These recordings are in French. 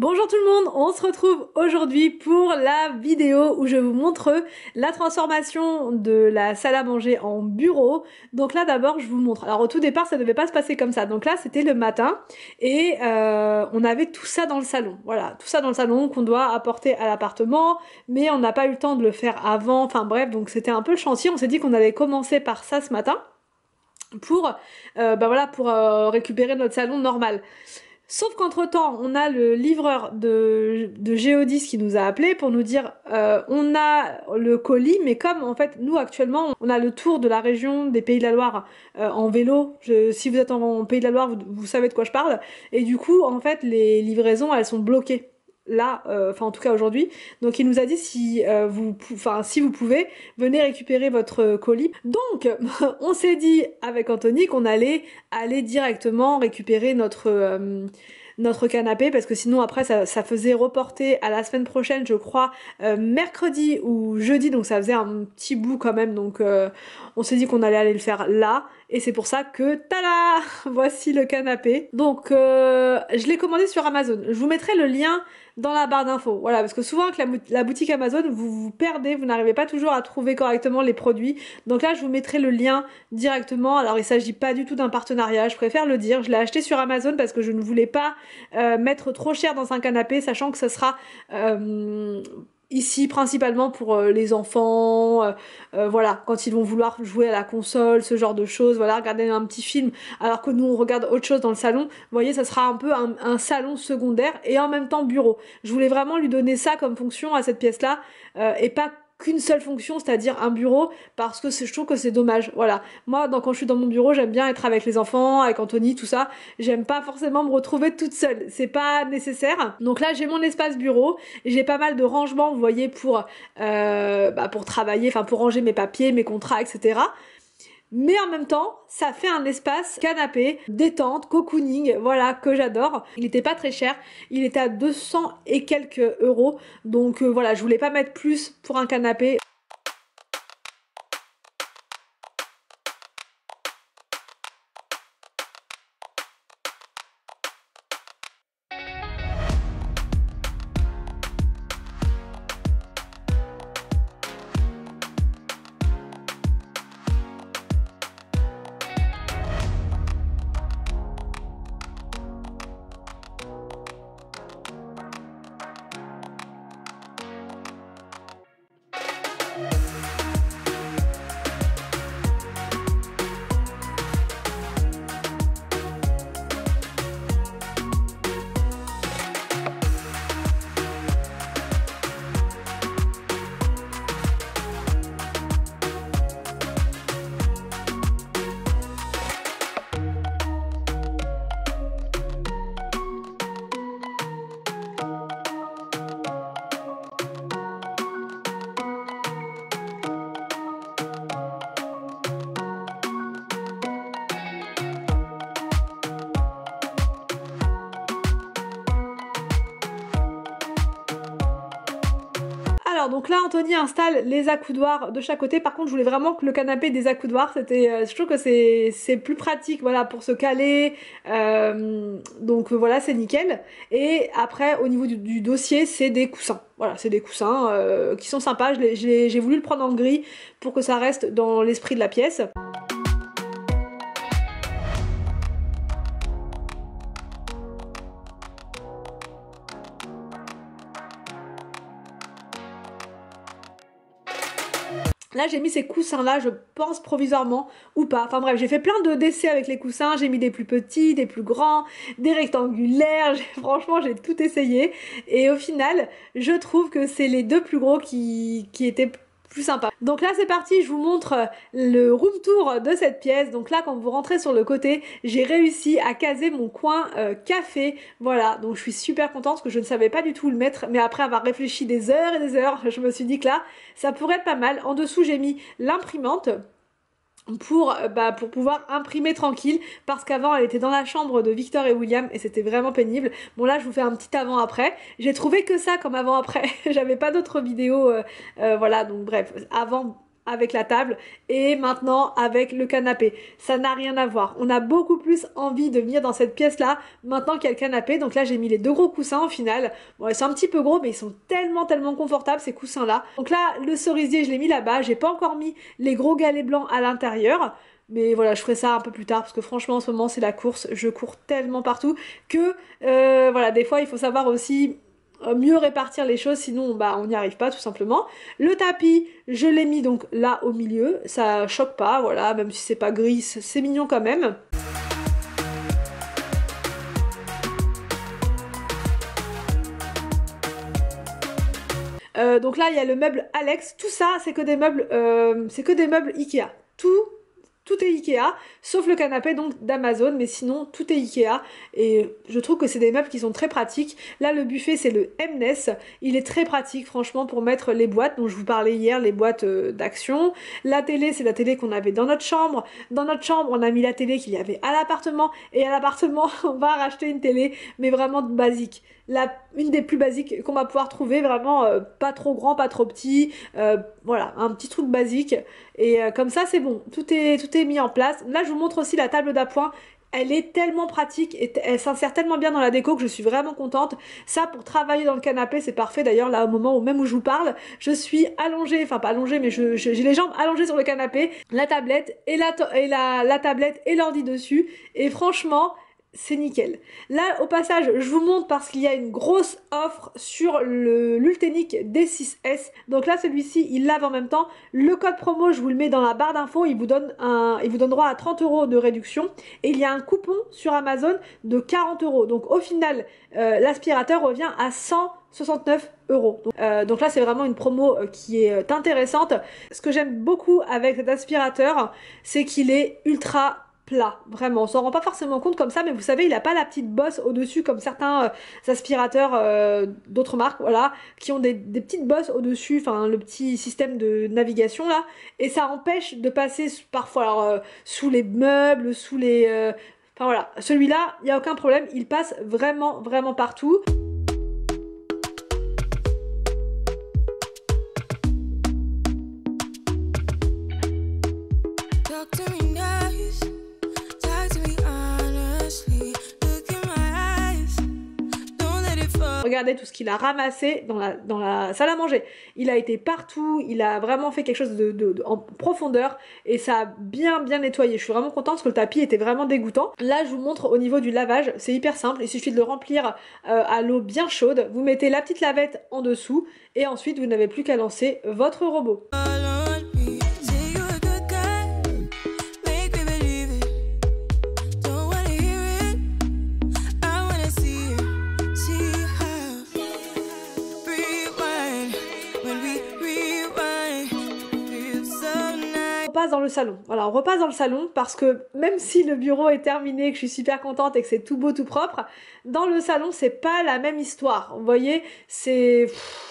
Bonjour tout le monde, on se retrouve aujourd'hui pour la vidéo où je vous montre la transformation de la salle à manger en bureau. Donc là d'abord je vous montre. Alors au tout départ ça ne devait pas se passer comme ça. Donc là c'était le matin et euh, on avait tout ça dans le salon. Voilà, tout ça dans le salon qu'on doit apporter à l'appartement mais on n'a pas eu le temps de le faire avant. Enfin bref, donc c'était un peu le chantier. On s'est dit qu'on allait commencer par ça ce matin pour, euh, bah voilà, pour euh, récupérer notre salon normal. Sauf qu'entre-temps, on a le livreur de, de Géodis qui nous a appelé pour nous dire euh, on a le colis, mais comme en fait nous actuellement on a le tour de la région des Pays de la Loire euh, en vélo, si vous êtes en, Pays de la Loire vous savez de quoi je parle, et du coup en fait les livraisons elles sont bloquées là, euh, enfin en tout cas aujourd'hui. Donc il nous a dit si euh, vous, enfin si vous pouvez, venez récupérer votre colis. Donc on s'est dit avec Anthony qu'on allait aller directement récupérer notre euh, notre canapé parce que sinon après ça, ça, faisait reporter à la semaine prochaine je crois mercredi ou jeudi donc ça faisait un petit bout quand même donc on s'est dit qu'on allait aller le faire là et c'est pour ça que tada voici le canapé donc je l'ai commandé sur Amazon je vous mettrai le lien dans la barre d'infos. Voilà, parce que souvent avec la, boutique Amazon, vous vous perdez, vous n'arrivez pas toujours à trouver correctement les produits. Donc là, je vous mettrai le lien directement. Alors, il ne s'agit pas du tout d'un partenariat, je préfère le dire. Je l'ai acheté sur Amazon parce que je ne voulais pas euh, mettre trop cher dans un canapé, sachant que ce sera... Euh, Ici, principalement pour euh, les enfants, euh, euh, voilà, quand ils vont vouloir jouer à la console, ce genre de choses, voilà, regarder un petit film, alors que nous on regarde autre chose dans le salon, vous voyez, ça sera un peu un salon secondaire et en même temps bureau. Je voulais vraiment lui donner ça comme fonction à cette pièce-là, et pas qu'une seule fonction, c'est-à-dire un bureau, parce que je trouve que c'est dommage. Voilà. Moi, quand je suis dans mon bureau, j'aime bien être avec les enfants, avec Anthony, tout ça. J'aime pas forcément me retrouver toute seule. C'est pas nécessaire. Donc là, j'ai mon espace bureau. J'ai pas mal de rangements, vous voyez, pour, euh, bah, pour travailler, enfin, pour ranger mes papiers, mes contrats, etc mais en même temps, ça fait un espace canapé, détente, cocooning, voilà, que j'adore. Il n'était pas très cher, il était à 200 et quelques euros, donc euh, voilà, je voulais pas mettre plus pour un canapé. donc là, Anthony installe les accoudoirs de chaque côté. Par contre, je voulais vraiment que le canapé des accoudoirs, c'était, euh, je trouve que c'est, plus pratique, voilà, pour se caler. Euh, donc euh, voilà, c'est nickel. Et après, au niveau du, dossier, c'est des coussins. Voilà, c'est des coussins qui sont sympas. j'ai voulu le prendre en gris pour que ça reste dans l'esprit de la pièce. Là, j'ai mis ces coussins-là, je pense provisoirement ou pas. Enfin bref, j'ai fait plein de décès avec les coussins. J'ai mis des plus petits, des plus grands, des rectangulaires. Franchement, j'ai tout essayé. Et au final, je trouve que c'est les deux plus gros qui, qui étaient plus sympa. Donc là c'est parti, je vous montre euh, le room tour de cette pièce. Donc là quand vous rentrez sur le côté, j'ai réussi à caser mon coin euh, café. Voilà, donc je suis super contente parce que je ne savais pas du tout où le mettre, mais après avoir réfléchi des heures et des heures, je me suis dit que là ça pourrait être pas mal. En dessous j'ai mis l'imprimante pour, euh, bah, pour pouvoir imprimer tranquille parce qu'avant elle était dans la chambre de Victor et William et c'était vraiment pénible. Bon là je vous fais un petit avant après. J'ai trouvé que ça comme avant après. J'avais pas d'autres vidéos euh, euh, voilà donc bref avant avec la table et maintenant avec le canapé. Ça n'a rien à voir. On a beaucoup plus envie de venir dans cette pièce-là maintenant qu'il y a le canapé. Donc là, j'ai mis les deux gros coussins au final, Bon, ils sont un petit peu gros, mais ils sont tellement, tellement confortables ces coussins-là. Donc là, le cerisier, je l'ai mis là-bas. J'ai pas encore mis les gros galets blancs à l'intérieur. Mais voilà, je ferai ça un peu plus tard parce que franchement en ce moment c'est la course, je cours tellement partout que euh, voilà, des fois il faut savoir aussi euh, mieux répartir les choses, sinon bah, on n'y arrive pas tout simplement. Le tapis, je l'ai mis donc là au milieu, ça choque pas, voilà, même si c'est pas gris, c'est mignon quand même. Euh, donc là, il y a le meuble Alex. Tout ça, c'est que des meubles, euh, c'est que des meubles Ikea. Tout tout est Ikea, sauf le canapé donc d'Amazon, mais sinon tout est Ikea et je trouve que c'est des meubles qui sont très pratiques. Là le buffet c'est le MNES, il est très pratique franchement pour mettre les boîtes dont je vous parlais hier, les boîtes euh, d'action. La télé c'est la télé qu'on avait dans notre chambre. Dans notre chambre on a mis la télé qu'il y avait à l'appartement et à l'appartement on va racheter une télé mais vraiment basique une des plus basiques qu'on va pouvoir trouver, vraiment euh, pas trop grand, pas trop petit, euh, voilà, un petit truc basique. Et euh, comme ça, c'est bon, tout est, tout est mis en place. Là, je vous montre aussi la table d'appoint. Elle est tellement pratique et elle s'insère tellement bien dans la déco que je suis vraiment contente. Ça, pour travailler dans le canapé, c'est parfait. D'ailleurs, là, au moment où même où je vous parle, je suis allongée, enfin pas allongée, mais j'ai je, les jambes allongées sur le canapé, la tablette et la, et la, la tablette et l'ordi dessus. Et franchement, c'est nickel. Là, au passage, je vous montre parce qu'il y a une grosse offre sur l'Ultenic D6S. Donc là, celui-ci, il lave en même temps. Le code promo, je vous le mets dans la barre d'infos. Il, vous donne un, il vous donne droit à 30 euros de réduction. Et il y a un coupon sur Amazon de 40 euros. Donc au final, euh, l'aspirateur revient à 169 euros. Donc, euh, donc là, c'est vraiment une promo euh, qui est intéressante. Ce que j'aime beaucoup avec cet aspirateur, c'est qu'il est ultra plat, vraiment. On s'en rend pas forcément compte comme ça, mais vous savez, il a pas la petite bosse au-dessus comme certains euh, aspirateurs euh, d'autres marques, voilà, qui ont des, petites bosses au-dessus, enfin le petit système de navigation là, et ça empêche de passer parfois euh, sous les meubles, sous les... Enfin voilà, celui-là, il n'y a aucun problème, il passe vraiment, vraiment partout. regardez tout ce qu'il a ramassé dans la, salle à manger. Il a été partout, il a vraiment fait quelque chose de, en profondeur et ça a bien bien nettoyé. Je suis vraiment contente parce que le tapis était vraiment dégoûtant. Là, je vous montre au niveau du lavage, c'est hyper simple. Il suffit de le remplir euh, à l'eau bien chaude. Vous mettez la petite lavette en dessous et ensuite vous n'avez plus qu'à lancer votre robot. le salon. Voilà, on repasse dans le salon parce que même si le bureau est terminé, que je suis super contente et que c'est tout beau, tout propre, dans le salon, c'est pas la même histoire. Vous voyez, c'est...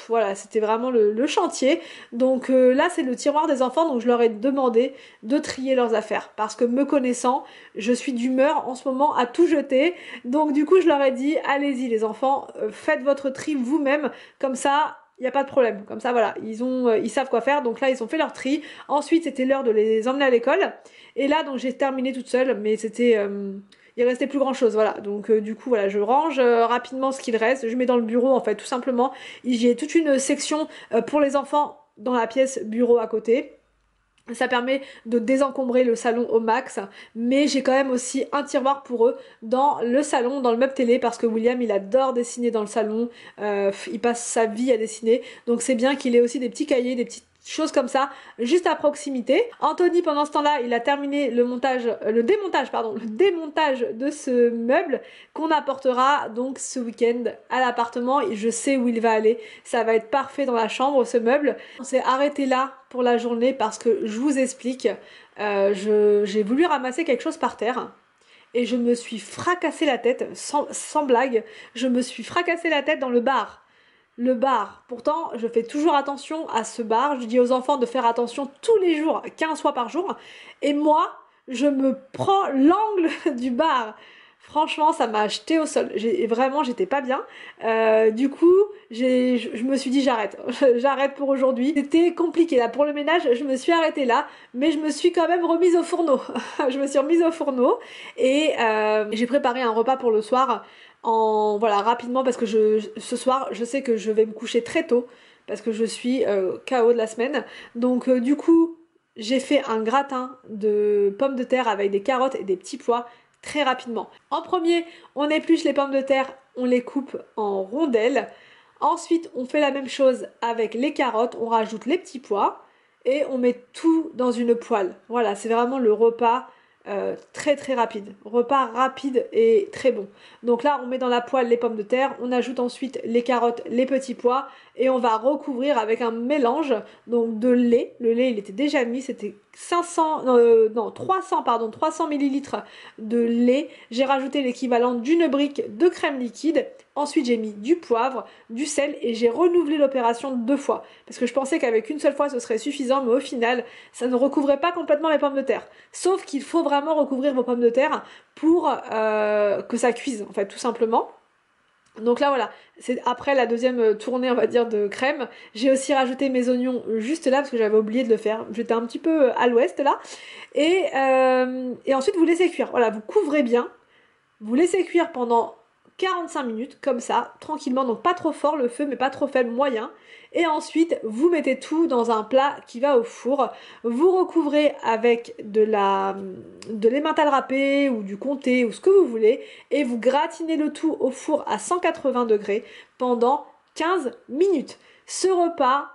Voilà, c'était vraiment le, chantier. Donc euh, là, c'est le tiroir des enfants, donc je leur ai demandé de trier leurs affaires. Parce que me connaissant, je suis d'humeur en ce moment à tout jeter. Donc du coup, je leur ai dit, allez-y les enfants, euh, faites votre tri vous-même. Comme ça, il n'y a pas de problème. Comme ça, voilà, ils ont, euh, ils savent quoi faire. Donc là, ils ont fait leur tri. Ensuite, c'était l'heure de les emmener à l'école. Et là, donc j'ai terminé toute seule, mais c'était, euh, il restait plus grand chose, voilà. Donc euh, du coup, voilà, je range rapidement ce qu'il reste. Je mets dans le bureau, en fait, tout simplement. J'ai toute une section pour les enfants dans la pièce bureau à côté. Ça permet de désencombrer le salon au max, mais j'ai quand même aussi un tiroir pour eux dans le salon, dans le meuble télé, parce que William il adore dessiner dans le salon, euh, il passe sa vie à dessiner, donc c'est bien qu'il ait aussi des petits cahiers, des petites choses comme ça, juste à proximité. Anthony, pendant ce temps-là, il a terminé le montage, euh, le démontage, pardon, le démontage de ce meuble qu'on apportera donc ce week-end à l'appartement. je sais où il va aller. Ça va être parfait dans la chambre, ce meuble. On s'est arrêté là pour la journée parce que je vous explique, euh, j'ai voulu ramasser quelque chose par terre et je me suis fracassé la tête, sans, sans, blague, je me suis fracassé la tête dans le bar le bar. Pourtant, je fais toujours attention à ce bar. Je dis aux enfants de faire attention tous les jours, 15 fois par jour. Et moi, je me prends l'angle du bar. Franchement, ça m'a acheté au sol. Vraiment, j'étais pas bien. Euh, du coup, je me suis dit j'arrête. j'arrête pour aujourd'hui. C'était compliqué là. Pour le ménage, je me suis arrêtée là. Mais je me suis quand même remise au fourneau. je me suis remise au fourneau. Et euh, j'ai préparé un repas pour le soir. En, voilà, rapidement parce que ce soir, je sais que je vais me coucher très tôt. Parce que je suis euh, KO de la semaine. Donc euh, du coup, j'ai fait un gratin de pommes de terre avec des carottes et des petits pois très rapidement. En premier, on épluche les pommes de terre, on les coupe en rondelles. Ensuite, on fait la même chose avec les carottes, on rajoute les petits pois et on met tout dans une poêle. Voilà, c'est vraiment le repas euh, très très rapide. Repas rapide et très bon. Donc là, on met dans la poêle les pommes de terre, on ajoute ensuite les carottes, les petits pois et on va recouvrir avec un mélange donc de lait. Le lait, il était déjà mis, c'était 500, euh, non, 300, pardon, 300 millilitres de lait. J'ai rajouté l'équivalent d'une brique de crème liquide. Ensuite, j'ai mis du poivre, du sel et j'ai renouvelé l'opération deux fois. Parce que je pensais qu'avec une seule fois, ce serait suffisant, mais au final, ça ne recouvrait pas complètement mes pommes de terre. Sauf qu'il faut vraiment recouvrir vos pommes de terre pour euh, que ça cuise, en fait, tout simplement. Donc là voilà, c'est après la deuxième euh, tournée on va dire de crème, j'ai aussi rajouté mes oignons juste là parce que j'avais oublié de le faire, j'étais un petit peu euh, à l'ouest là, et, euh, et ensuite vous laissez cuire, voilà vous couvrez bien, vous laissez cuire pendant 45 minutes comme ça, tranquillement, donc pas trop fort le feu mais pas trop faible moyen. Et ensuite, vous mettez tout dans un plat qui va au four. Vous recouvrez avec de la de râpé ou du comté ou ce que vous voulez et vous gratinez le tout au four à 180 degrés pendant 15 minutes. Ce repas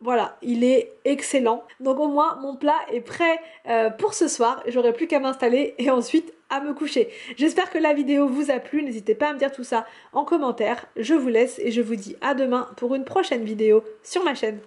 voilà, il est excellent. Donc au moins mon plat est prêt euh, pour ce soir. J'aurai plus qu'à m'installer et ensuite me coucher. J'espère que la vidéo vous a plu, n'hésitez pas à me dire tout ça en commentaire. Je vous laisse et je vous dis à demain pour une prochaine vidéo sur ma chaîne.